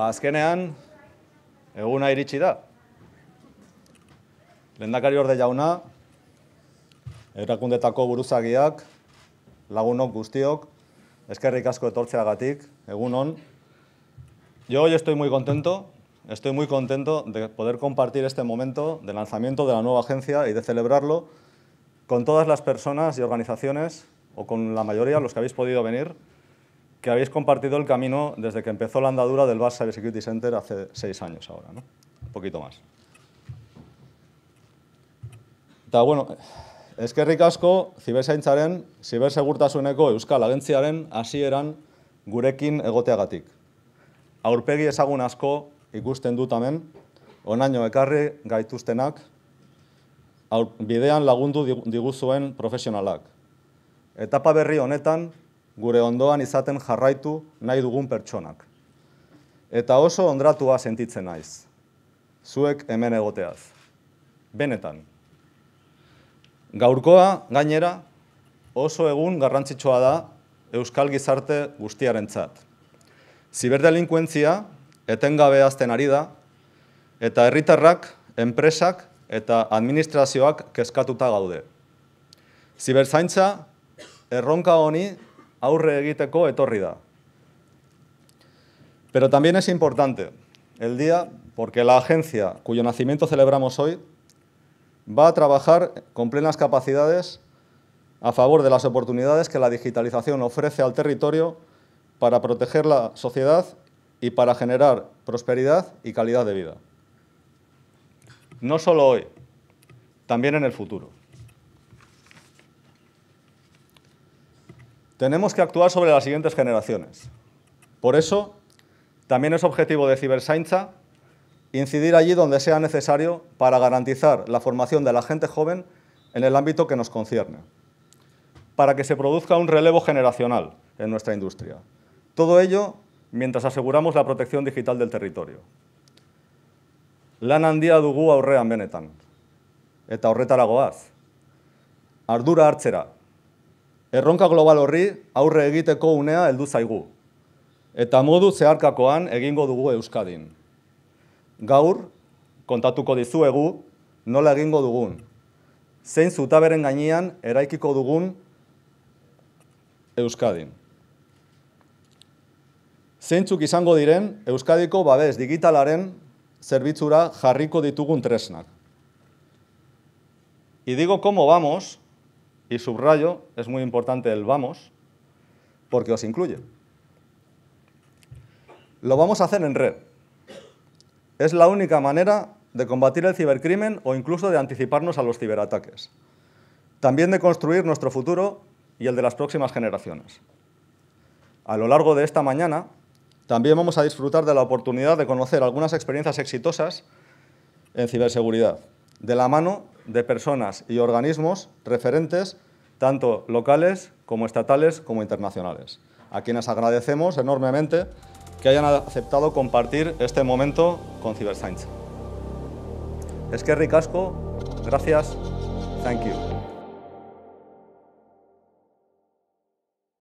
Ba, azkenean, eguna iritsi da. Lendakari orde jauna, erakundetako buruzagiak, lagunok guztiok, eskerrik asko etortzeagatik, egun hon. Yo hoy estoy muy contento, estoy muy contento de poder compartir este momento de lanzamiento de la nueva agencia y de celebrarlo con todas las personas y organizaciones o con la mayoría, los que habéis podido venir, que habéis compartido el camino desde que empezó la andadura del Cyber Security Center hace seis años ahora, ¿no? Un poquito más. Eta, bueno, eskerrik asko, zibesaintzaren, zibersegurtasuneko Euskal Agentziaren hasieran gurekin egoteagatik. Aurpegi ezagun asko ikusten dutamen, hemen, onaino ekarri gaituztenak, bidean lagundu diguzuen profesionalak. Etapa berri honetan, gure ondoan izaten jarraitu nahi dugun pertsonak. Eta oso ondratua sentitzen naiz. Zuek hemen egoteaz. Benetan. Gaurkoa, gainera, oso egun garrantzitsua da Euskal Gizarte guztiaren tzat. Ziberdelinkuentzia etengabe azten ari da, eta herritarrak, enpresak eta administrazioak keskatuta gaude. Ziberzaintza erronka honi aurre egiteko Pero también es importante el día porque la agencia cuyo nacimiento celebramos hoy va a trabajar con plenas capacidades a favor de las oportunidades que la digitalización ofrece al territorio para proteger la sociedad y para generar prosperidad y calidad de vida. No solo hoy, también en el futuro. Tenemos que actuar sobre las siguientes generaciones. Por eso, también es objetivo de CiberSaintza incidir allí donde sea necesario para garantizar la formación de la gente joven en el ámbito que nos concierne, para que se produzca un relevo generacional en nuestra industria. Todo ello mientras aseguramos la protección digital del territorio. Lan handia dugu aurrean benetan, eta horretara Ardura hartzera, erronka global horri aurre egiteko unea heldu zaigu. Eta modu zeharkakoan egingo dugu Euskadin. Gaur, kontatuko dizuegu, nola egingo dugun. Zein zutaberen gainean eraikiko dugun Euskadin. Zein izango diren Euskadiko babes digitalaren zerbitzura jarriko ditugun tresnak. Idigo, komo vamos, Y subrayo, es muy importante el vamos, porque os incluye. Lo vamos a hacer en red. Es la única manera de combatir el cibercrimen o incluso de anticiparnos a los ciberataques. También de construir nuestro futuro y el de las próximas generaciones. A lo largo de esta mañana, también vamos a disfrutar de la oportunidad de conocer algunas experiencias exitosas en ciberseguridad, de la mano de personas y organismos referentes, tanto locales como estatales como internacionales, a quienes agradecemos enormemente que hayan aceptado compartir este momento con CyberScience. Es que ricasco, gracias, thank you.